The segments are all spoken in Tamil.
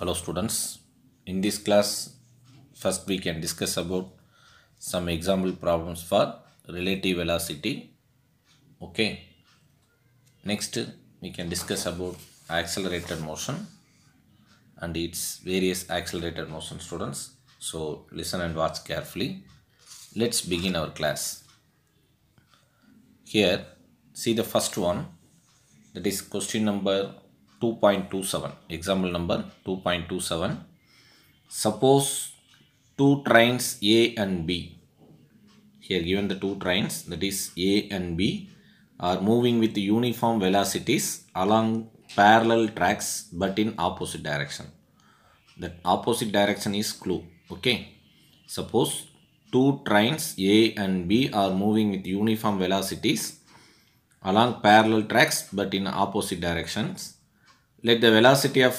hello students in this class first we can discuss about some example problems for relative velocity okay next we can discuss about accelerated motion and its various accelerated motion students so listen and watch carefully let's begin our class here see the first one that is question number 2.27 example number 2.27 suppose two trains A and B here given the two trains that is A and B are moving with uniform velocities along parallel tracks but in opposite direction that opposite direction is clue okay suppose two trains A and B are moving with uniform velocities along parallel tracks but in opposite directions let the velocity of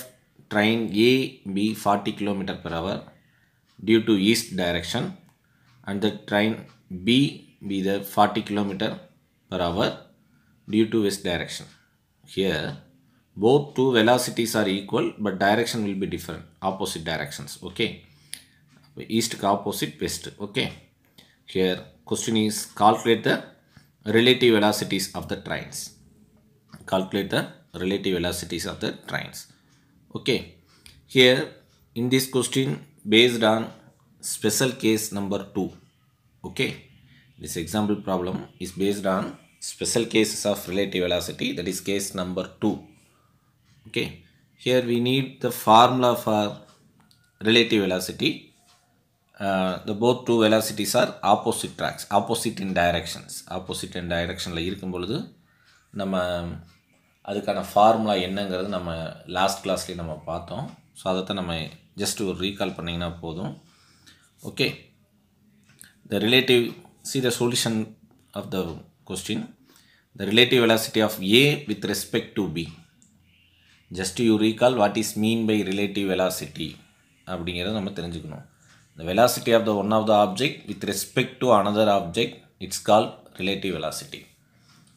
train A be 40 km per hour due to east direction and the train B be the 40 km per hour due to west direction. Here both two velocities are equal but direction will be different opposite directions okay east opposite west okay here question is calculate the relative velocities of the trains calculate the relative velocities of the trains. Okay, here in this question based on special case number 2. Okay, this example problem is based on special cases of relative velocity that is case number 2. Okay, here we need the formula for relative velocity. Uh, the both two velocities are opposite tracks, opposite in directions. Opposite in directionல இருக்கும் பொழுது நம்ம அதுக்கான ஃபார்முலா என்னங்கிறது நம்ம லாஸ்ட் கிளாஸ்லேயே நம்ம பார்த்தோம் ஸோ அதைத்தான் நம்ம ஜஸ்ட் ஒரு ரீகால் பண்ணிங்கன்னா போதும் okay the relative see the solution of the question the relative velocity of A with respect to B just you recall what is mean by relative velocity அப்படிங்கிறத நம்ம தெரிஞ்சுக்கணும் the velocity of the one of the object with respect to another object it's call relative velocity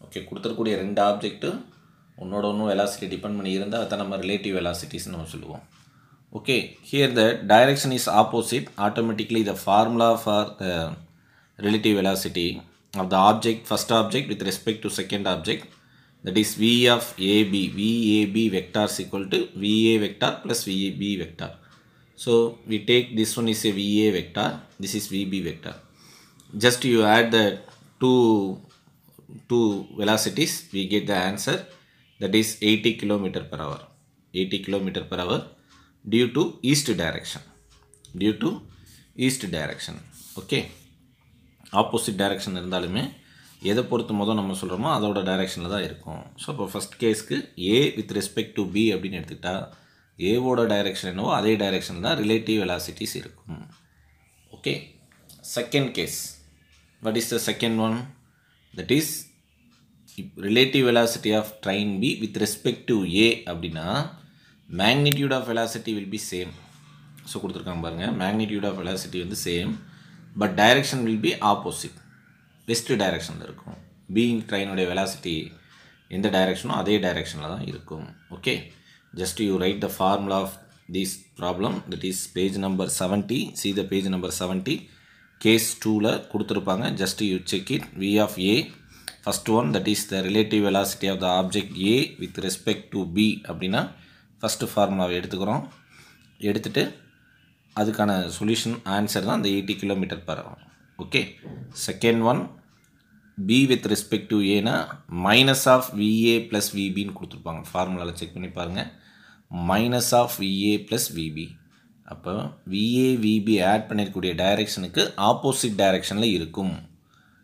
okay கொடுத்துருக்கூடிய ரெண்டு ஆப்ஜெக்ட்டு உன்னோட ஒன்றும் வெலாசிட்டி டிபெண்ட் பண்ணி இருந்தால் அதை நம்ம ரிலேட்டிவ் வெலாசிட்டிஸ்னு நம்ம சொல்லுவோம் okay here the direction is opposite automatically the formula for the relative velocity of the object first object with respect to second object that is V of AB, VAB vector is equal to VA vector plus VB vector. So we take this one is a VA vector, this is VB vector. Just you add the two, two velocities, we get the answer that is 80 km per hour 80 km per hour due to east direction due to east direction okay opposite direction இருந்தாலுமே எதை பொறுத்து மொதல் நம்ம சொல்கிறோமோ அதோட டைரெக்ஷனில் தான் இருக்கும் ஸோ இப்போ ஃபஸ்ட் கேஸ்க்கு A with respect to B அப்படின்னு எடுத்துக்கிட்டால் ஏவோட டைரெக்ஷன் என்னவோ அதே டைரெக்ஷனில் தான் ரிலேட்டிவ் வெலாசிட்டிஸ் இருக்கும் okay second case what is the second one that is relative velocity of train B with respect to A அப்படின்னா magnitude of velocity will be same so கொடுத்துருக்காங்க பாருங்கள் magnitude ஆஃப் வெலாசிட்டி வந்து same but direction will be opposite west direction இருக்கும் பீயிங் ட்ரெயினுடைய வெலாசிட்டி எந்த டைரெக்ஷனோ அதே டைரெக்ஷனில் தான் இருக்கும் okay just you write the formula of this problem that is page number seventy see the page number seventy case டூவில் கொடுத்துருப்பாங்க just you check it V of A first one that is the relative velocity of the object A with respect to B அப்படின்னா ஃபஸ்ட்டு formula எடுத்துக்கிறோம் எடுத்துட்டு அதுக்கான சொல்யூஷன் answer நான் அந்த eighty kilometre per okay okay one one B with respect A ஏனா மைனஸ் ஆஃப் விஏ ப்ளஸ் விபின்னு கொடுத்துருப்பாங்க ஃபார்முலாவில் செக் பண்ணி பாருங்கள் minus of VA plus VB அப்போ விஏ விபி ஆட் பண்ணிருக்குடிய டைரெக்ஷனுக்கு ஆப்போசிட் directionல இருக்கும்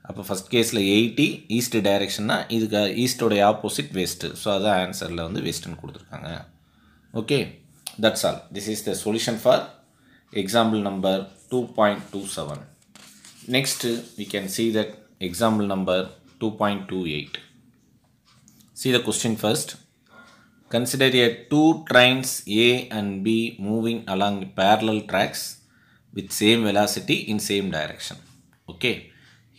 அப்போ ஃபஸ்ட் கேஸில் எயிட்டி ஈஸ்ட் டைரெக்ஷன்னா இதுக்கு ஈஸ்டோடைய ஆப்போசிட் வெஸ்ட்டு ஸோ அதான் ஆன்சரில் வந்து வெஸ்ட்டுன்னு கொடுத்துருக்காங்க okay that's all this is the solution for example number two point two seven next we can see that example number two point two eight see the question first consider a two trains A and B moving along parallel tracks with same velocity in same direction okay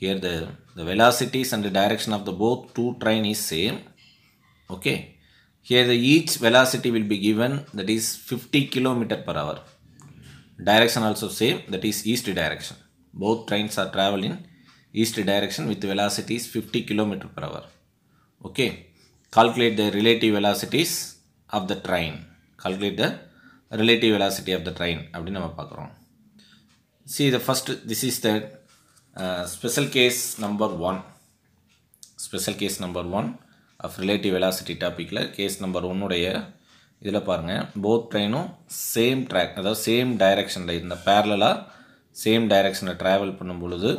here the, the velocities and the direction of the both two train is same okay here the each velocity will be given that is 50 kilometer per hour direction also same that is east direction both trains are traveling east direction with velocities 50 kilometer per hour okay calculate the relative velocities of the train calculate the relative velocity of the train see the first this is the special case number one special case number one of relative velocity டாப்பிக்கில் கேஸ் நம்பர் ஒன்னுடைய இதில் பாருங்கள் போத் ட்ரெயினும் சேம் ட்ராக் அதாவது சேம் டைரெக்ஷனில் இருந்த பேரலாக சேம் டைரெக்ஷனில் ட்ராவல் பண்ணும் பொழுது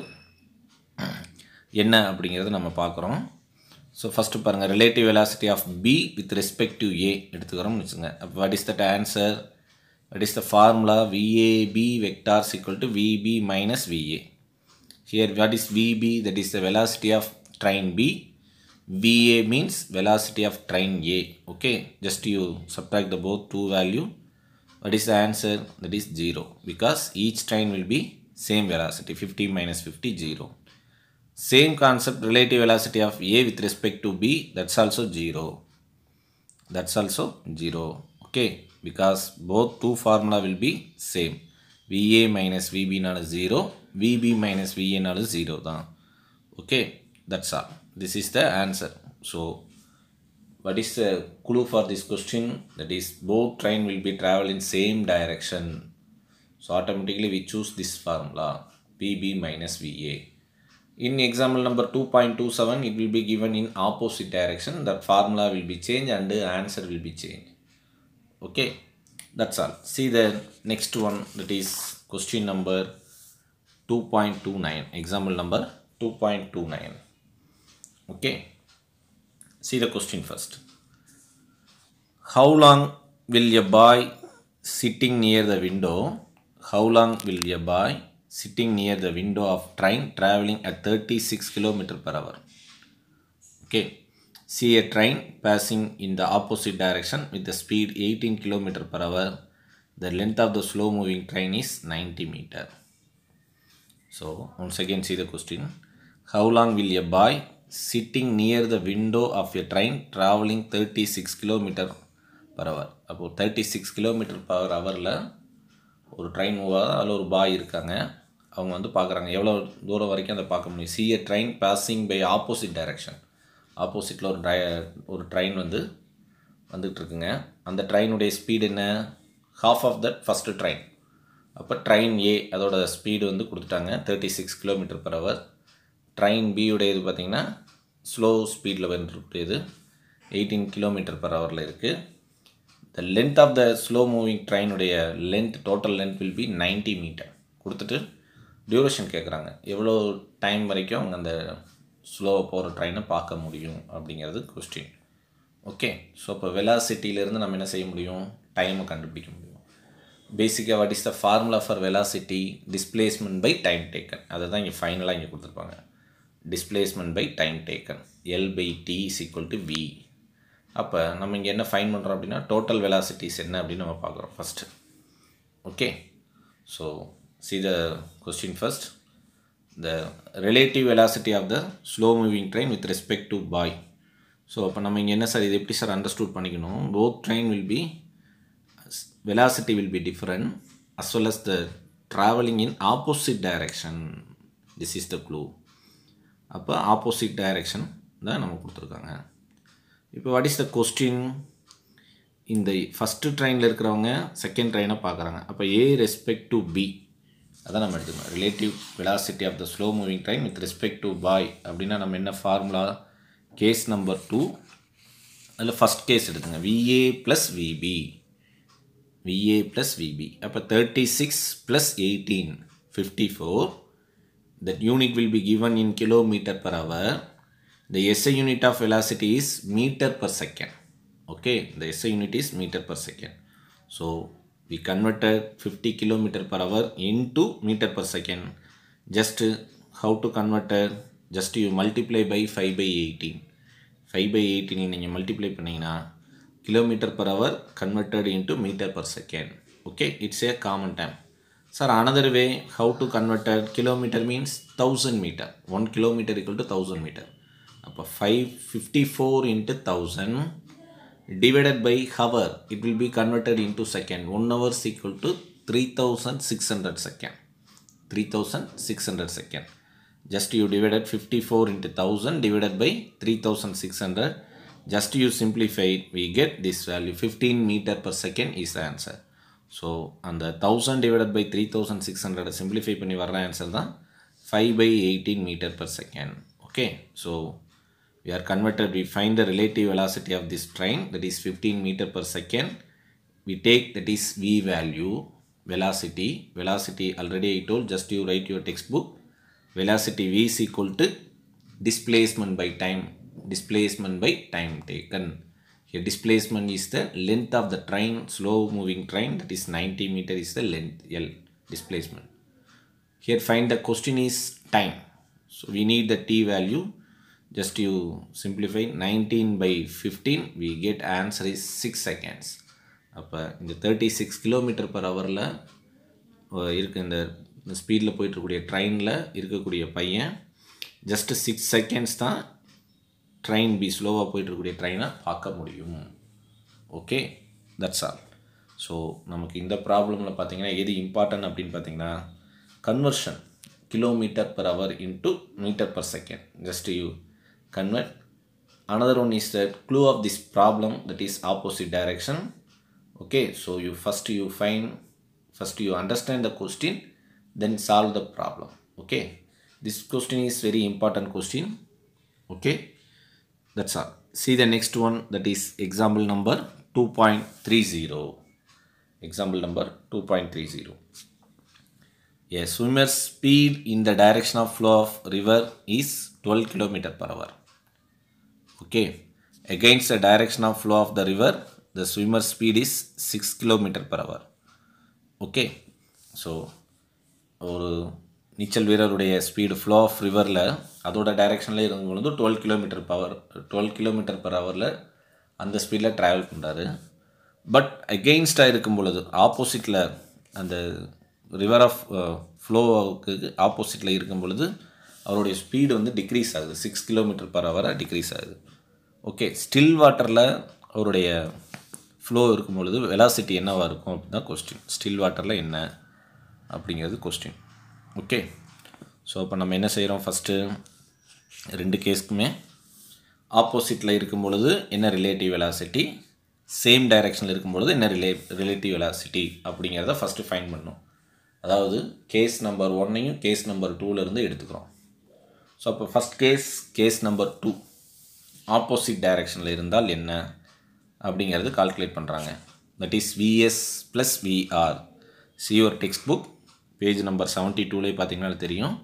என்ன அப்படிங்கிறத நம்ம பார்க்குறோம் ஸோ ஃபஸ்ட்டு பாருங்கள் relative velocity of B with respect to A எடுத்துக்கிறோம்னு வச்சுங்க அப்போ what is the answer what is the formula VAB vectors equal to VB minus VA Here what is VB? That is the velocity of train B. VA means velocity of train A. Okay. Just you subtract the both two value. What is the answer? That is 0. Because each train will be same velocity. 50 minus 50, 0. Same concept relative velocity of A with respect to B. That's also 0. That's also 0. Okay. Because both two formula will be same. VA minus VB not 0. VB minus V is 0 okay that's all this is the answer so what is the clue for this question that is both train will be travel in same direction so automatically we choose this formula VB minus VA in example number 2.27 it will be given in opposite direction that formula will be changed and the answer will be changed okay that's all see the next one that is question number 2.29 example number 2.29 okay see the question first how long will a boy sitting near the window how long will a boy sitting near the window of train traveling at 36 km per hour okay see a train passing in the opposite direction with the speed 18 km per hour the length of the slow moving train is 90 meter So once again see the question. How long will a boy sitting near the window of a train traveling 36 km per hour அப்போது தேர்ட்டி சிக்ஸ் கிலோமீட்டர் பவர் ஹவரில் ஒரு ட்ரெயின் மூவாக அதில் ஒரு பாய் இருக்காங்க அவங்க வந்து பார்க்குறாங்க எவ்வளோ தூரம் வரைக்கும் அதை பார்க்க முடியும் see A train passing by opposite direction ஆப்போசிட்டில் ஒரு ட்ரை ஒரு ட்ரெயின் வந்து வந்துகிட்ருக்குங்க அந்த ட்ரெயினுடைய ஸ்பீடு என்ன half of that first train அப்போ ட்ரெயின் ஏ அதோட ஸ்பீடு வந்து கொடுத்துட்டாங்க thirty six kilometre per hour train பியுடைய இது பார்த்திங்கன்னா ஸ்லோ ஸ்பீடில் இது எயிட்டீன் கிலோமீட்டர் பர் ஹவரில் இருக்குது the length of the slow moving ட்ரெயினுடைய length total length will be ninety metre கொடுத்துட்டு டியூரேஷன் கேட்குறாங்க எவ்வளோ டைம் வரைக்கும் அவங்க அந்த ஸ்லோவாக போகிற ட்ரெயினை பார்க்க முடியும் அப்படிங்கிறது கொஸ்டின் ஓகே ஸோ அப்போ வெலாசிட்டியிலேருந்து நம்ம என்ன செய்ய முடியும் டைமை கண்டுபிடிக்க முடியும் பேசிக்காக what is the formula for velocity displacement by time taken அதை தான் இங்கே ஃபைனலாக இங்கே கொடுத்துருப்பாங்க displacement by time taken L by T is equal to V அப்போ நம்ம இங்கே என்ன ஃபைன் பண்ணுறோம் அப்படின்னா டோட்டல் வெலாசிட்டிஸ் என்ன அப்படின்னு நம்ம பார்க்குறோம் first okay so see the question first the relative velocity of the slow moving train with respect to boy so அப்போ நம்ம இங்கே என்ன சார் இது எப்படி சார் அண்டர்ஸ்டூட் பண்ணிக்கணும் both train will be velocity will be different as well as the traveling in opposite direction this is the clue அப்போ ஆப்போசிட் டைரக்ஷன் தான் நம்ம குட்துருக்காங்க இப்போ what is the கொஸ்டின் இந்த ஃபஸ்ட்டு ட்ரெயினில் இருக்கிறவங்க செகண்ட் ட்ரெயினை பார்க்குறாங்க அப்போ ஏ ரெஸ்பெக்ட் to பி அதை நம்ம எடுத்துக்கணும் relative velocity of the slow moving train with respect to boy அப்படின்னா நம்ம என்ன ஃபார்முலா கேஸ் நம்பர் டூ அதில் ஃபஸ்ட் கேஸ் எடுத்துங்க VA plus VB VA plus VB. அப்போ thirty six plus eighteen fifty four that unit will be given in kilometre per hour the SI unit of velocity is metre per second okay the SI unit is metre per second so we converted 50 km per hour into meter per second just how to convert it just you multiply by 5 by 18 5 by 18 நீங்கள் multiply பண்ணிங்கன்னா kilometer per hour converted into meter per second. Okay, it's a common time. Sir, another way how to convert a kilometer means 1000 meter. 1 kilometer equal to 1000 meter. Appa 554 into 1000 divided by hour. It will be converted into second. 1 hour is equal to 3600 second. 3600 second. Just you divided 54 into 1000 divided by 3600 just you simplify it we get this value 15 meter per second is the answer So, on the 1000 divided by 3600 six ஹண்ட்ரடை சிம்பிளிஃபை பண்ணி வர்ற ஆன்சர் தான் five by eighteen metre per second we are converted we find the relative velocity of this train that is 15 meter per second we take that is v value velocity velocity already i told just you write your textbook velocity v is equal to displacement by time displacement by time taken. Here displacement is the length of the train, slow moving train that is 90 meter is the length L displacement. Here find the question is time. So we need the T value. Just you simplify 19 by 15 we get answer is 6 seconds. அப்போ இந்த தேர்ட்டி சிக்ஸ் கிலோமீட்டர் பர் ஹவரில் இருக்க இந்த ஸ்பீடில் போயிட்டுருக்கூடிய ட்ரெயினில் இருக்கக்கூடிய பையன் just 6 seconds தான் ட்ரெயின் பி ஸ்லோவாக போயிட்டுருக்கக்கூடிய ட்ரெயினை பார்க்க முடியும் ஓகே தட்ஸ் ஆல் ஸோ நமக்கு இந்த ப்ராப்ளமில் பார்த்திங்கன்னா எது இம்பார்ட்டன்ட் அப்படின்னு பார்த்தீங்கன்னா conversion kilometre per hour into metre per second just you convert another one is the clue of this problem that is opposite direction okay so you first you find first you understand the question then solve the problem okay this question is very important question okay That's all. See the next one that is example number 2.30. Example number 2.30. A swimmer's speed in the direction of flow of river is 12 km per hour. Okay. Against the direction of flow of the river, the swimmer's speed is 6 km per hour. Okay. So, or நீச்சல் வீரருடைய ஸ்பீடு ஃப்ளோ ஆஃப் ரிவரில் அதோட டைரெக்ஷனில் இருக்கும் பொழுது twelve kilometre per twelve kilometre per ஹவரில் அந்த ஸ்பீடில் ட்ராவல் பண்ணுறாரு பட் அகெயின்ஸ்டாக இருக்கும் பொழுது ஆப்போசிட்டில் அந்த ரிவர் ஆஃப் ஃப்ளோவுக்கு ஆப்போசிட்டில் இருக்கும் பொழுது அவருடைய ஸ்பீடு வந்து டிக்ரீஸ் ஆகுது சிக்ஸ் கிலோமீட்டர் பர் ஹவராக டிக்ரீஸ் ஆகுது ஓகே ஸ்டில் வாட்டரில் அவருடைய ஃப்ளோ இருக்கும் பொழுது வெலாசிட்டி என்னவாக இருக்கும் அப்படின்னா கொஸ்டின் ஸ்டில் வாட்டரில் என்ன அப்படிங்கிறது கொஸ்டின் ஓகே ஸோ இப்போ நம்ம என்ன செய்கிறோம் ஃபஸ்ட்டு ரெண்டு கேஸ்க்குமே ஆப்போசிட்டில் இருக்கும் பொழுது என்ன ரிலேட்டிவ் வெலாசிட்டி சேம் டைரெக்ஷனில் இருக்கும்பொழுது என்ன ரிலே ரிலேட்டிவ் வெலாசிட்டி அப்படிங்கிறத ஃபஸ்ட்டு ஃபைன் பண்ணும் அதாவது கேஸ் நம்பர் ஒன்னையும் கேஸ் நம்பர் டூலேருந்து எடுத்துக்கிறோம் ஸோ அப்போ first case case number two opposite டைரெக்ஷனில் இருந்தால் என்ன அப்படிங்கிறது கால்குலேட் பண்ணுறாங்க that is VS plus VR see your text book page number seventy டூலே பார்த்தீங்கன்னா தெரியும்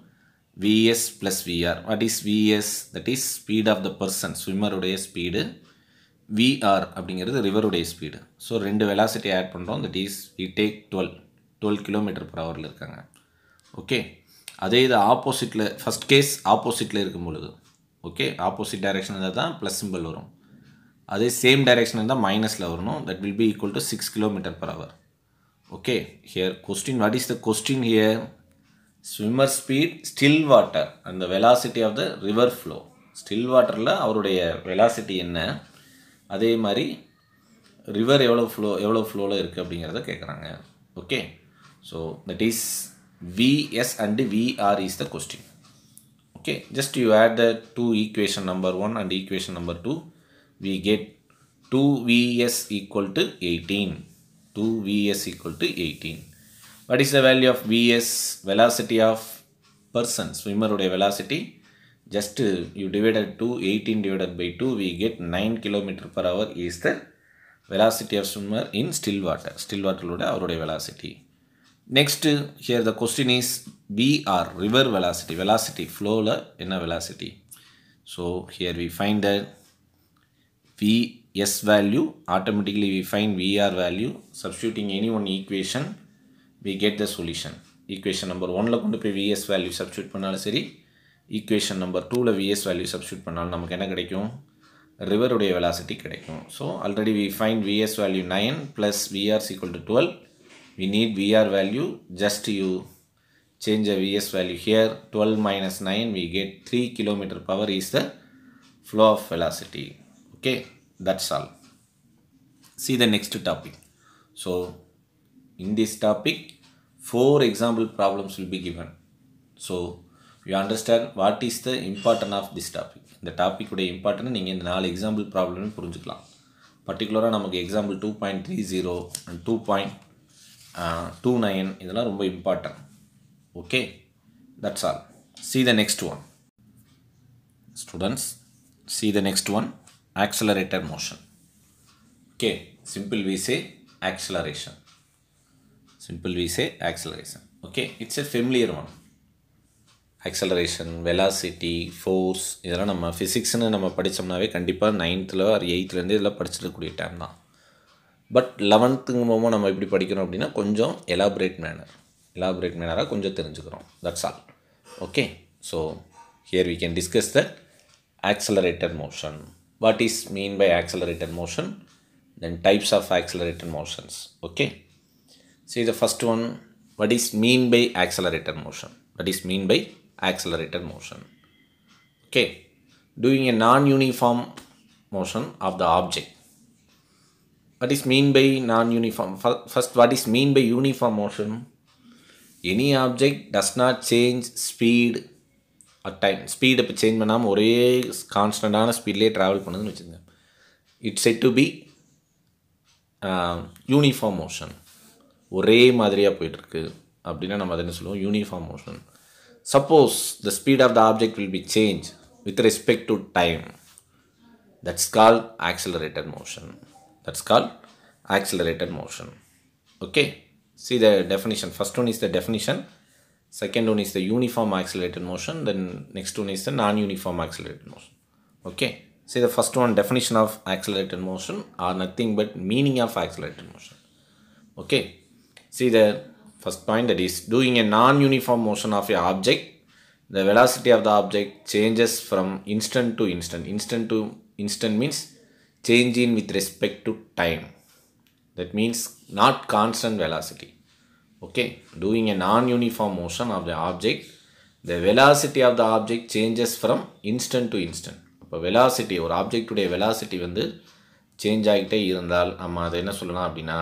VS plus VR what is VS that is speed of the person ஸ்விம்மருடைய ஸ்பீடு விஆர் அப்படிங்கிறது ரிவருடைய ஸ்பீடு ஸோ ரெண்டு வெலாசிட்டி ஆட் பண்ணுறோம் that is we take twelve twelve kilometre per ஹவரில் இருக்காங்க ஓகே அதே இது ஆப்போசிட்டில் ஃபஸ்ட் கேஸ் ஆப்போசிட்டில் இருக்கும் பொழுது ஓகே ஆப்போசிட் டைரெக்ஷன் இருந்தால் தான் ப்ளஸ் சிம்பிள் வரும் அதே சேம் டைரெக்ஷன் இருந்தால் மைனஸில் வரணும் that will be equal to six kilometre per hour okay here question what is the question here swimmer speed still water அந்த velocity of the river flow still வாட்டரில் அவருடைய வெலாசிட்டி என்ன அதே மாதிரி ரிவர் எவ்வளோ ஃப்ளோ எவ்வளோ ஃப்ளோவில் இருக்குது அப்படிங்கிறத கேட்குறாங்க okay so that is VS and VR is the question okay just you add the two equation number one and equation number two we get two VS equal to eighteen 2 Vs equal to 18. What is the value of Vs? Velocity of person, swimmer a velocity. Just you divided 2. 18 divided by 2, we get 9 km per hour is the velocity of swimmer in still water. Still water or அவருடைய velocity. Next, here the question is VR, river velocity, velocity, flow in a velocity. So, here we find that V S value, automatically we find VR value. Substituting any one equation, we get the solution. Equation number 1ல கொண்டு போய் VS value substitute பண்ணாலும் சரி equation number two 2ல VS value substitute பண்ணாலும் நமக்கு என்ன கிடைக்கும் velocity velocity so already we find vs value 9 plus vr is equal to twelve we need V R value just you change the Vs value here 12 minus 9 we get 3 kilometer power is the flow of velocity okay that's all see the next topic so in this topic four example problems will be given so you understand what is the important of this topic இந்த டாப்பிக்குடைய இம்பார்ட்டன்ட் நீங்கள் இந்த நாலு எக்ஸாம்பிள் ப்ராப்ளம்னு புரிஞ்சுக்கலாம் பர்டிகுலராக நமக்கு example two point three zero and two point two nine இதெல்லாம் ரொம்ப important okay that's all see the next one students see the next one accelerator motion. Okay, simple we say acceleration. Simple we say acceleration. Okay, it's a familiar one. Acceleration velocity force இதெல்லாம் நம்ம ஃபிசிக்ஸ்னு நம்ம படித்தோம்னாவே கண்டிப்பாக நைன்த்தில் ஆர் எயித்துலேருந்து இதெல்லாம் படிச்சிடக்கூடிய டைம் தான் பட் லெவன்த்துங்கும் மூலமாக நம்ம எப்படி படிக்கிறோம் அப்படின்னா கொஞ்சம் எலாபரேட் மேனர் எலாபரேட் மேனராக கொஞ்சம் தெரிஞ்சுக்கிறோம் that's all okay so here we can discuss the accelerator motion what is mean by accelerated motion then types of accelerated motions okay see the first one what is mean by accelerated motion what is mean by accelerated motion okay doing a non-uniform motion of the object what is mean by non-uniform first what is mean by uniform motion any object does not change speed at time speed இப்போ சேஞ்ச் பண்ணாமல் ஒரே கான்ஸ்டண்ட்டான ஸ்பீட்லேயே ட்ராவல் பண்ணுதுன்னு வச்சுக்கோங்க it's said to be uniform motion ஒரே மாதிரியாக போயிட்டுருக்கு அப்படின்னா நம்ம அதை என்ன சொல்லுவோம் uniform motion suppose the speed of the object will be change with respect to time that's call accelerated motion that's call accelerated motion okay see the definition first one is the definition second one is the uniform accelerated motion then next one is the non-uniform accelerated motion okay say the first one definition of accelerated motion are nothing but meaning of accelerated motion okay see the first point that is doing a non-uniform motion of a object the velocity of the object changes from instant to instant instant to instant means change in with respect to time that means not constant velocity okay doing a non-uniform motion of the object the velocity of the object changes from instant to instant இப்போ velocity ஒரு ஆப்ஜெக்டுடைய velocity வந்து சேஞ்ச் ஆகிட்டே இருந்தால் நம்ம அதை என்ன சொல்லலாம் அப்படின்னா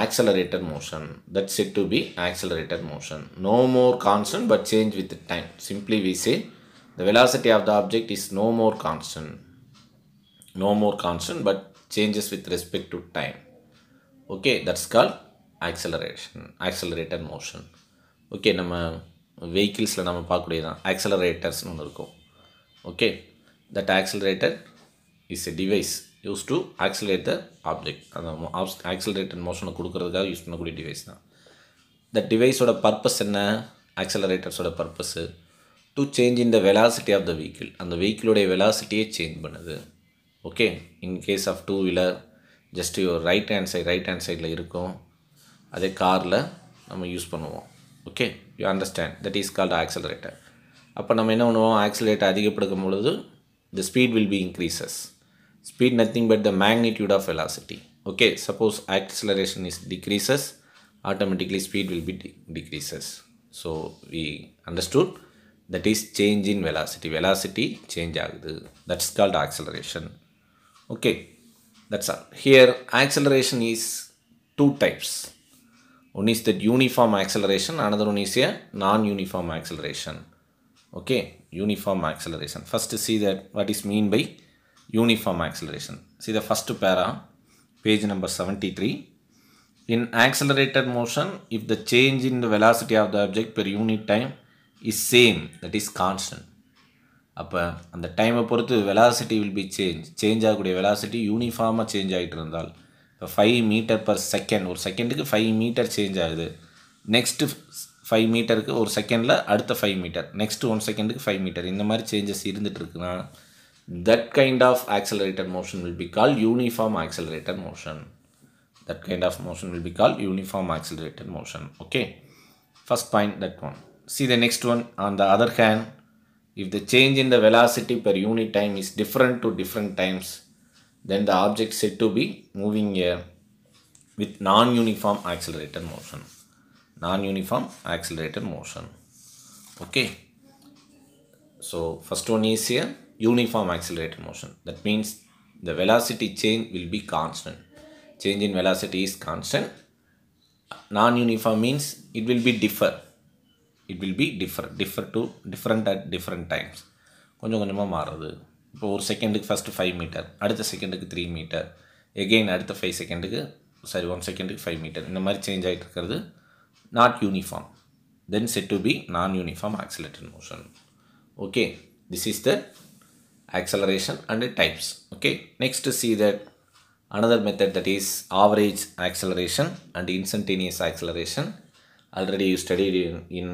accelerated motion that said to be accelerated motion no more constant but change with time simply we say the velocity of the object is no more constant no more constant but changes with respect to time okay that's called acceleration accelerator motion okay நம்ம வெஹிக்கிள்ஸில் நம்ம பார்க்கக்கூடிய தான் ஆக்சலரேட்டர்ஸ்னு ஒன்று இருக்கும் okay that accelerator is a device use to accelerate the object அந்த ஆக்சலரேட்டர் மோஷனை கொடுக்கறதுக்காக யூஸ் பண்ணக்கூடிய டிவைஸ் தான் த டிவைஸோட பர்பஸ் என்ன ஆக்சலரேட்டர்ஸோட purpose to change in the velocity of the vehicle அந்த வெஹிக்கிளுடைய வெலாசிட்டியே சேஞ்ச் பண்ணுது okay in case of two wheeler just your right hand side right hand சைடில் இருக்கும் அதே காரில் நம்ம யூஸ் பண்ணுவோம் okay you understand that is called accelerator அப்போ நம்ம என்ன பண்ணுவோம் ஆக்சலரேட்டர் அதிகப்படுத்தும் பொழுது the speed will be increases speed nothing but the magnitude of velocity okay suppose acceleration is decreases automatically speed will be decreases so we understood that is change in velocity velocity change ஆகுது that's called acceleration okay that's all here acceleration is two types one is that uniform acceleration another one is a non-uniform acceleration okay uniform acceleration first see that what is mean by uniform acceleration see the first para page number 73 in accelerated motion if the change in the velocity of the object per unit time is same that is constant அப்போ அந்த டைமை பொறுத்து velocity will be change change ஆகக்கூடிய வெலாசிட்டி யூனிஃபார்மாக சேஞ்ச் ஆகிட்டு இருந்தால் ஃபைவ் மீட்டர் பர் செகண்ட் ஒரு செகண்டுக்கு ஃபைவ் மீட்டர் சேஞ்ச் ஆகுது நெக்ஸ்ட்டு ஃபைவ் மீட்டருக்கு ஒரு செகண்டில் அடுத்த ஃபைவ் மீட்டர் நெக்ஸ்ட் ஒன் செகண்டுக்கு ஃபைவ் மீட்டர் இந்த மாதிரி சேஞ்சஸ் இருந்துட்டுருக்குன்னா that kind of accelerated motion will be call uniform accelerated motion that kind of motion will be call uniform accelerated motion okay first point that one see the next one on the other hand if the change in the velocity per unit time is different to different times then the object said to be moving here with non-uniform accelerated motion non-uniform accelerated motion okay so first one is here uniform accelerated motion that means the velocity change will be constant change in velocity is constant non-uniform means it will be differ it will be differ differ to different at different times கொஞ்சம் கொஞ்சமாக மாறுது இப்போ ஒரு செகண்டுக்கு ஃபஸ்ட்டு ஃபைவ் மீட்டர் அடுத்த செகண்டுக்கு த்ரீ மீட்டர் எகெயின் அடுத்த ஃபைவ் செகண்டுக்கு சாரி ஒன் செகண்டுக்கு ஃபைவ் மீட்டர் இந்த மாதிரி சேஞ்ச் ஆகிட்டு இருக்கிறது not uniform then said to be non uniform accelerated motion okay this is the acceleration and the types okay next to see that another method that is average acceleration and instantaneous acceleration already you studied in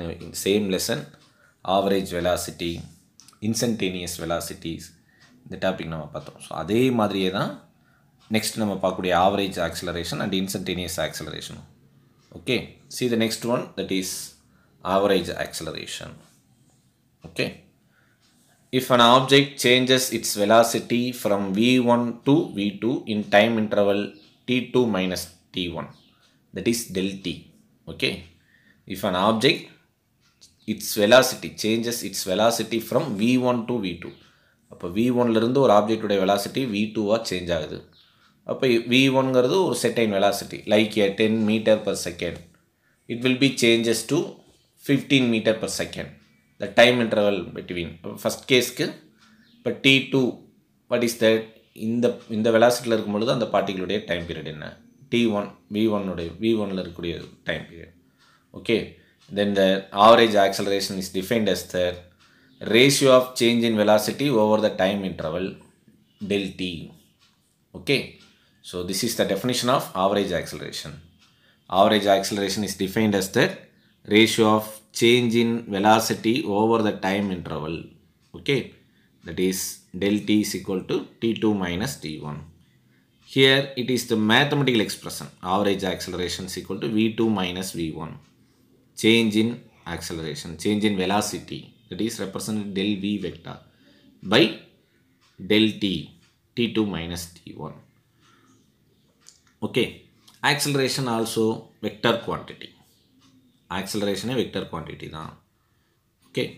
same lesson average velocity instantaneous velocities இந்த டாபிக் நம்ம பார்த்தோம் ஸோ அதே மாதிரியே தான் நெக்ஸ்ட் நம்ம பார்க்கக்கூடிய average acceleration and instantaneous acceleration okay see the next one that is average acceleration okay if an object changes its velocity from V one to V two in time interval T two minus T one that is del T okay if an object its velocity changes its velocity from V one to V two அப்போ வி ஒன்லேருந்து ஒரு ஆப்ஜெக்டுடைய வெலாசிட்டி வி டூவாக சேஞ்ச் ஆகுது அப்போ வி ஒன்ங்கிறது ஒரு certain velocity like a ten metre per second it will be changes to fifteen metre per second the time interval between first கேஸ்க்கு இப்போ T two what is that இந்த இந்த வெலாசிட்டியில் இருக்கும் பொழுது அந்த பார்ட்டிகளுடைய டைம் பீரியட் என்ன டி ஒன் வி ஒன்னுடைய வி ஒனில் இருக்கக்கூடிய time period okay then the average acceleration is defined as the ratio of change in velocity over the time interval del t okay so this is the definition of average acceleration average acceleration is defined as the ratio of change in velocity over the time interval okay that is del t is equal to t2 minus t1 here it is the mathematical expression average acceleration is equal to v2 minus v1 change in acceleration change in velocity that is represented del v vector by del t t2 minus t1 okay acceleration also vector quantity acceleration a vector quantity now okay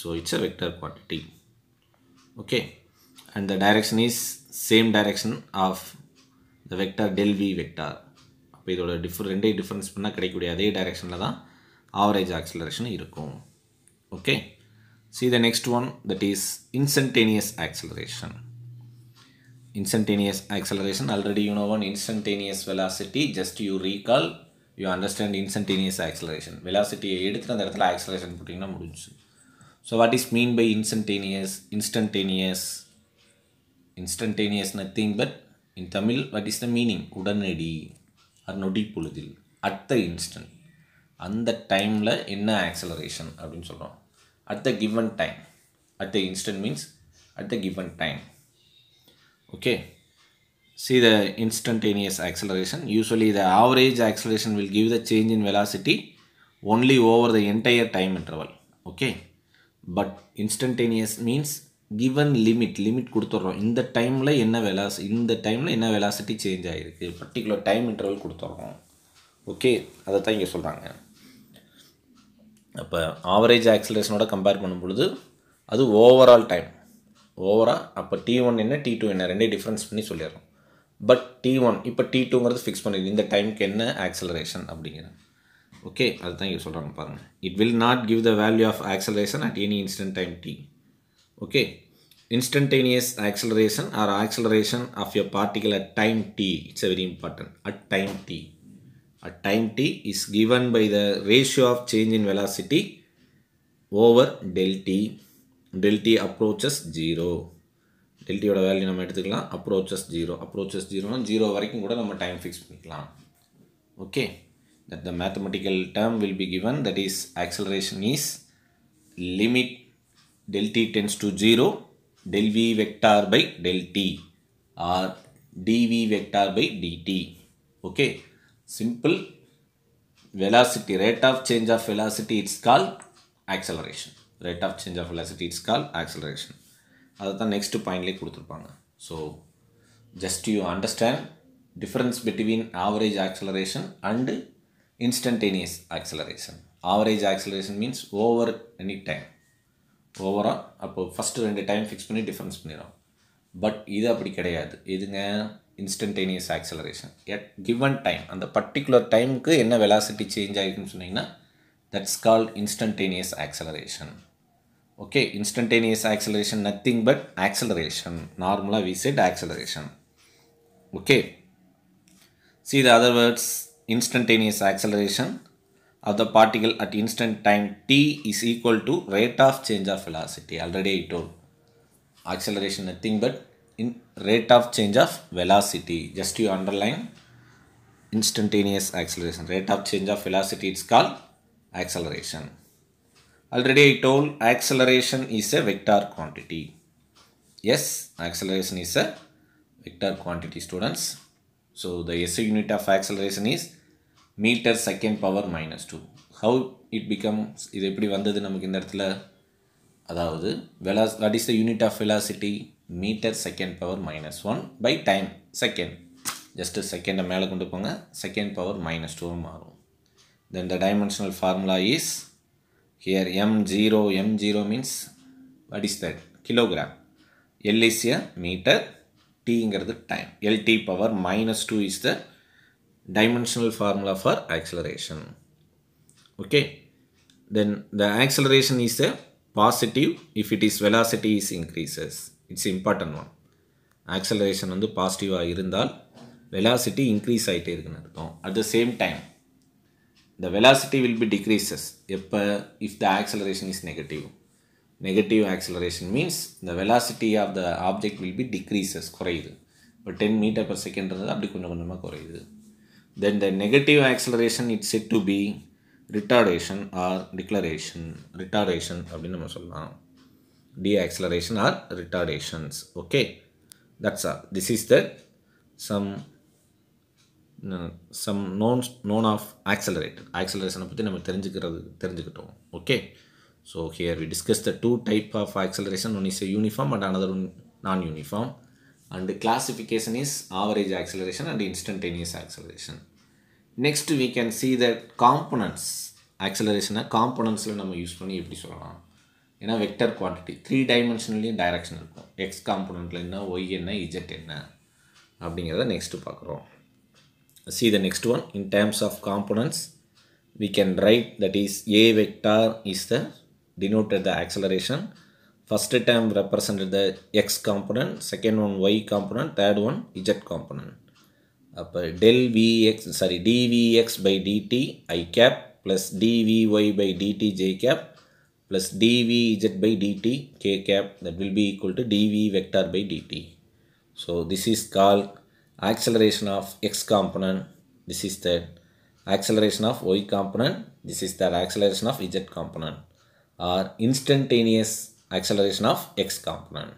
so it's a vector quantity okay and the direction is same direction of the vector del v vector அப்போ இதோட டிஃபர் ரெண்டே டிஃப்ரென்ஸ் பண்ணால் கிடைக்கக்கூடிய அதே டைரெக்ஷனில் தான் ஆவரேஜ் ஆக்சிலரேஷன் இருக்கும் okay See the next one that is instantaneous acceleration. Instantaneous acceleration already you know one instantaneous velocity just you recall you understand instantaneous acceleration வெலாசிட்டியை எடுத்துகிட்டு அந்த இடத்துல ஆக்சலரேஷன் போட்டிங்கன்னா முடிஞ்சு so what is mean by instantaneous instantaneous instantaneous nothing but in Tamil what is the meaning உடனடி அது நொடி பொழுதில் அட் த இன்ஸ்டன்ட் அந்த டைமில் என்ன ஆக்சலரேஷன் அப்படின்னு சொல்கிறோம் at the given time at the instant means at the given time okay see the instantaneous acceleration usually the average acceleration will give the change in velocity only over the entire time interval okay but instantaneous means given limit limit கொடுத்துட்றோம் இந்த டைமில் என்ன வெலாஸ் இந்த டைமில் என்ன வெலாசிட்டி சேஞ்ச் ஆகிருக்கு பர்டிகுலர் டைம் இன்டர்வல் கொடுத்துட்றோம் ஓகே அதை தான் இங்கே சொல்கிறாங்க அப்போ ஆவரேஜ் ஆக்சிலரேஷனோட கம்பேர் பண்ணும்பொழுது அது ஓவரால் டைம் ஓவராக அப்போ டி ஒன் என்ன டி டூ என்ன ரெண்டே டிஃப்ரென்ஸ் பண்ணி சொல்லிடுறோம் பட் டி ஒன் இப்போ டி டூங்கிறது ஃபிக்ஸ் பண்ணிடு இந்த டைமுக்கு என்ன ஆக்சலரேஷன் அப்படிங்கிற ஓகே அதுதான் இங்கே சொல்கிறாங்க பாருங்கள் it will not give the value of acceleration at any instant time T okay instantaneous acceleration or acceleration of a particular time T it's a very important at time T A time t is given by the ratio of change in velocity over del t. Del t approaches 0. del t யோட approaches 0. approaches 0 ஜீரோ வரைக்கும் கூட time டைம் ஃபிக்ஸ் பண்ணிக்கலாம் Okay. that the mathematical term will be given that is acceleration is limit del t tends to 0 del v vector by del t or dv vector by dt okay simple velocity rate of change of velocity it's call acceleration rate of change of velocity it's call acceleration அதை தான் நெக்ஸ்ட் பாயிண்ட்லேயே கொடுத்துருப்பாங்க so just you understand difference between average acceleration and instantaneous acceleration average acceleration means over any time ஓவராக அப்போது ஃபஸ்ட்டு ரெண்டு டைம் ஃபிக்ஸ் பண்ணி டிஃப்ரென்ஸ் பண்ணிடும் பட் இது அப்படி கிடையாது இதுங்க instantaneous acceleration at given time அந்த பர்டிகுலர் டைமுக்கு என்ன வெலாசிட்டி சேஞ்ச் ஆகிருக்குன்னு சொன்னிங்கன்னா that's called instantaneous acceleration okay instantaneous acceleration nothing but acceleration நார்மலாக we said acceleration okay see the other words instantaneous acceleration of the particle at instant time t is equal to rate of change of velocity already i told acceleration nothing but in rate of change of velocity just you underline instantaneous acceleration rate of change of velocity it's called acceleration already i told acceleration is a vector quantity yes acceleration is a vector quantity students so the SI unit of acceleration is meter second power minus 2 how it becomes இது எப்படி வந்தது நமக்கு இந்த இடத்துல அதாவது வெலாஸ் metre second power minus one by time second just செகண்டை மேலே கொண்டு போங்க செகண்ட் பவர் மைனஸ் டூ மாறும் then the dimensional formula is here M zero M zero means what is that kilogram L is a metre டிங்கிறது time L T power minus two is the dimensional formula for acceleration okay then the acceleration is a positive if it is velocity is increases it's important one acceleration வந்து பாசிட்டிவாக இருந்தால் வெலாசிட்டி இன்க்ரீஸ் ஆகிட்டே இருக்குன்னு அர்த்தம் at the same time the velocity will be decreases எப்போ if the acceleration is negative negative acceleration means the velocity of the object will be decreases குறையுது இப்போ டென் மீட்டர் பர் செகண்ட்ன்றது அப்படி கொஞ்சம் கொஞ்சமாக குறையுது then the negative acceleration it's said to be retardation or deceleration retardation அப்படின்னு நம்ம சொல்லலாம் deacceleration or retardations. Okay, that's all. This is the some uh, some known known of accelerator. Acceleration பத்தி நம்ம தெரிஞ்சுக்கிறது தெரிஞ்சுக்கிட்டோம். Okay. So here we discuss the two type of acceleration. One is a uniform and another one non-uniform. And the classification is average acceleration and instantaneous acceleration. Next we can see the components. acceleration components நம்ம use பண்ணி எப்படி சொல்லலாம் ஏன்னா வெக்டர் குவான்டிட்டி த்ரீ டைமென்ஷன்லேயும் டைரக்ஷன் இருக்கும் எக்ஸ் காம்பனண்ட்டில் என்ன ஒய் என்ன இஜெட் என்ன அப்படிங்கிறத நெக்ஸ்ட்டு பார்க்குறோம் see the next one in terms of components we can write that is a vector is the denoted the acceleration first term represented the x component second one y component third one z component அப்போ del V X sorry D V X by D T I cap plus D V Y by D T J cap plus dvz by dt k cap that will be equal to dv vector by dt. So this is called acceleration of x component. This is the acceleration of y component. This is the acceleration of z component or instantaneous acceleration of x component.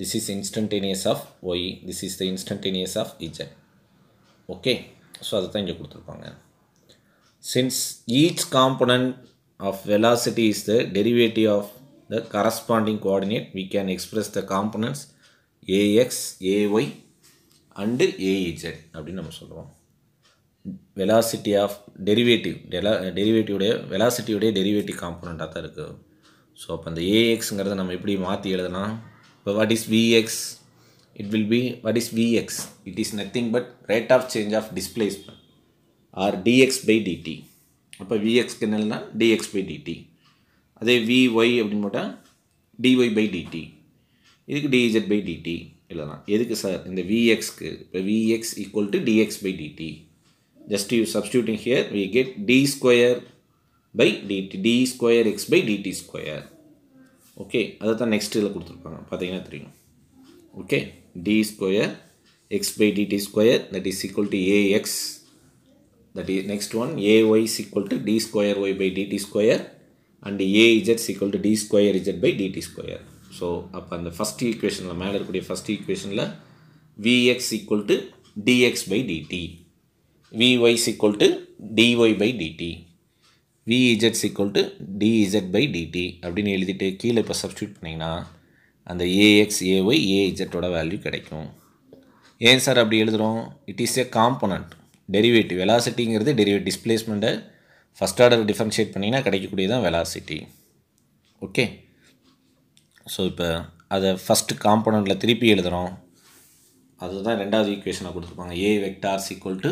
This is instantaneous of y. This is the instantaneous of z. Okay. So அதை தான் the கொடுத்துருப்பாங்க Since each component of velocity is the derivative of the corresponding coordinate. We can express the components ax, ay and az அப்படின்னு நம்ம சொல்லுவோம் வெலாசிட்டி ஆஃப் டெரிவேட்டிவ் டெலா velocity வெலாசிட்டியுடைய டெரிவேட்டிவ் component தான் இருக்குது ஸோ அப்போ அந்த ஏஎக்ஸுங்கிறத நம்ம எப்படி மாற்றி எழுதலாம் இப்போ is is V X it will be is is V X it is but but rate of change of or or D X dt அப்போ விஎக்ஸ்க்கு என்னெல்லாம் டிஎக்ஸ் பை டிடி அதே விஒய் அப்படின்னு போட்டால் டிஒய் பை டிடி இதுக்கு டிஇஜெட் பை டிடி எழுதலாம் எதுக்கு சார் இந்த விஎக்ஸ்க்கு இப்போ V X equal to D X by D T just you substituting here we get D square by D T D square X by D T square okay அதை தான் நெக்ஸ்ட் இதில் கொடுத்துருப்பாங்க பார்த்தீங்கன்னா தெரியும் okay D square X by D T square that is equal to A X that is next one ay is equal D square Y by D T square square and A Z equal to D square Z by D T square so அப்போ அந்த ஃபஸ்ட் ஈக்குவேஷனில் மேலே இருக்கக்கூடிய ஃபஸ்ட் ஈக்குவேஷனில் V X equal to D X by D T V Y equal to D Y by D T விஇஜெட்ஸ் equal to D Z by DD அப்படின்னு எழுதிட்டு கீழே இப்போ சப்ஸ்டியூட் பண்ணிங்கன்னா அந்த ஏஎக்ஸ் ஏஒய் ஏஇஜெட்டோட வேல்யூ கிடைக்கும் ஏன் சார் அப்படி எழுதுகிறோம் it is a component derivative வெலாசிட்டிங்கிறது டெரிவேட் டிஸ்பிளேஸ்மெண்ட்டை ஃபஸ்ட் ஆர்டர் டிஃப்ரென்ஷியேட் பண்ணிங்கன்னா கிடைக்கக்கூடிய தான் வெலாசிட்டி ஓகே ஸோ இப்போ அதை ஃபஸ்ட்டு காம்போனண்ட்டில் திருப்பி எழுதுகிறோம் அதுதான் ரெண்டாவது ஈக்குவேஷனை கொடுத்துருப்பாங்க A vectors equal to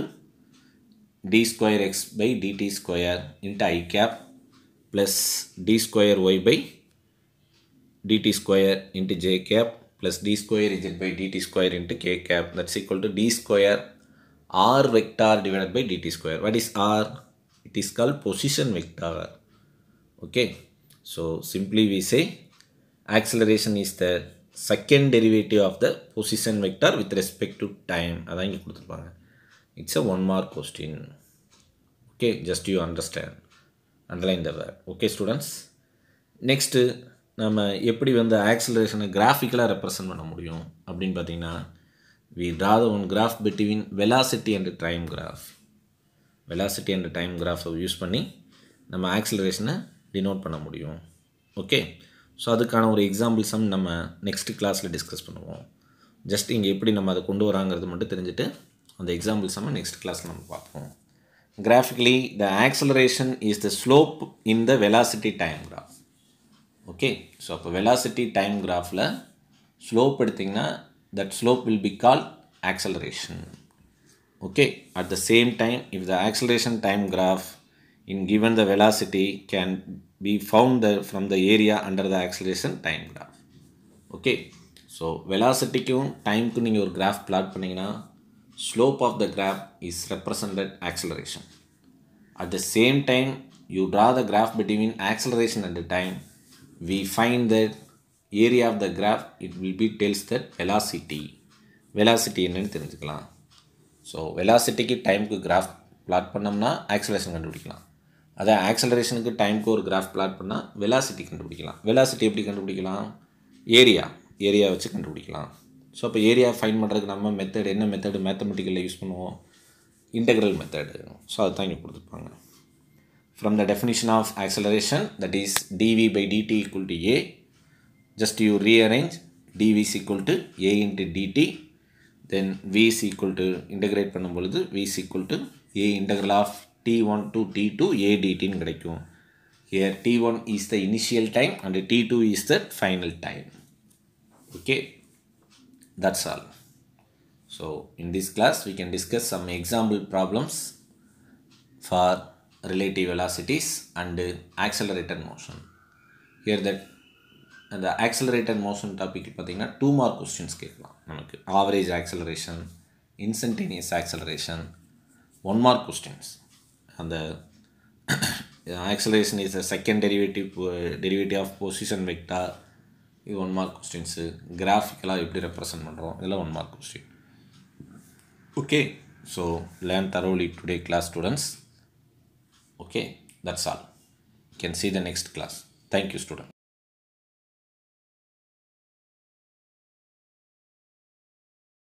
D square X by D T square into I cap plus D square Y by D T square into J cap plus D square Z by D T square into K cap that's equal to D square r vector divided by dt square. What is r? It is called position vector. Okay. So simply we say acceleration is the second derivative of the position vector with respect to time. அதான் இங்கே கொடுத்துருப்பாங்க it's a one mark question okay just you understand underline the where okay students next நம்ம எப்படி வந்து ஆக்சிலரேஷனை கிராஃபிக்கலாக ரெப்ரசன்ட் பண்ண முடியும் அப்படின்னு பார்த்தீங்கன்னா we draw the one graph between velocity and time graph velocity and time graph use பண்ணி நம்ம ஆக்சிலரேஷனை டினோட் பண்ண முடியும் ஓகே ஸோ அதுக்கான ஒரு எக்ஸாம்பிள் சம் நம்ம நெக்ஸ்ட் கிளாஸில் டிஸ்கஸ் பண்ணுவோம் ஜஸ்ட் இங்கே எப்படி நம்ம அதை கொண்டு வராங்கிறது மட்டும் தெரிஞ்சுட்டு அந்த எக்ஸாம்பிள் சம்மை நெக்ஸ்ட் கிளாஸில் நம்ம பார்ப்போம் graphically the acceleration is the slope in the velocity time graph okay so அப்போ வெலாசிட்டி டைம் கிராஃபில் ஸ்லோப் எடுத்திங்கன்னா that slope will be called acceleration okay at the same time if the acceleration time graph in given the velocity can be found the, from the area under the acceleration time graph okay so velocity kyun, time kyun your graph plot na, slope of the graph is represented acceleration at the same time you draw the graph between acceleration and the time we find that area of the graph it will be tells that velocity velocity என்னென்னு தெரிஞ்சுக்கலாம் ஸோ வெலாசிட்டிக்கு டைமுக்கு கிராஃப் பிளாட் பண்ணோம்னா ஆக்சலேஷன் கண்டுபிடிக்கலாம் அதே ஆக்சலரேஷனுக்கு டைமுக்கு ஒரு கிராஃப் பிளாட் பண்ணால் வெலாசிட்டி கண்டுபிடிக்கலாம் வெலாசிட்டி எப்படி கண்டுபிடிக்கலாம் ஏரியா ஏரியா வச்சு கண்டுபிடிக்கலாம் ஸோ அப்போ ஏரியா ஃபைன் பண்ணுறதுக்கு நம்ம மெத்தட் என்ன மெத்தடு மேத்தமெட்டிக்கலில் யூஸ் பண்ணுவோம் இன்டெக்ரல் மெத்தடு ஸோ அதுதான் இங்கே கொடுத்துருப்பாங்க from the definition of acceleration that is D V by D T equal to A Just you rearrange dv is equal to a into dt then v is equal to integrate பண்ணும் பொழுது v is equal to a integral of t1 to t2 a dt In கிடைக்கும் here t1 is the initial time and t2 is the final time okay that's all so in this class we can discuss some example problems for relative velocities and accelerated motion here that அந்த ஆக்சலரேட்டட் மோஷன் டாபிக் பார்த்திங்கன்னா டூ மார்க் கொஸ்டின்ஸ் கேட்கலாம் நமக்கு average acceleration instantaneous acceleration one mark questions அந்த acceleration is a second derivative derivative of position vector இது ஒன் மார்க் கொஸ்டின்ஸு கிராஃபிக்கலாக எப்படி ரெப்ரசன்ட் பண்ணுறோம் இதெல்லாம் one mark question okay so learn thoroughly today class students okay that's all can see the next class thank you student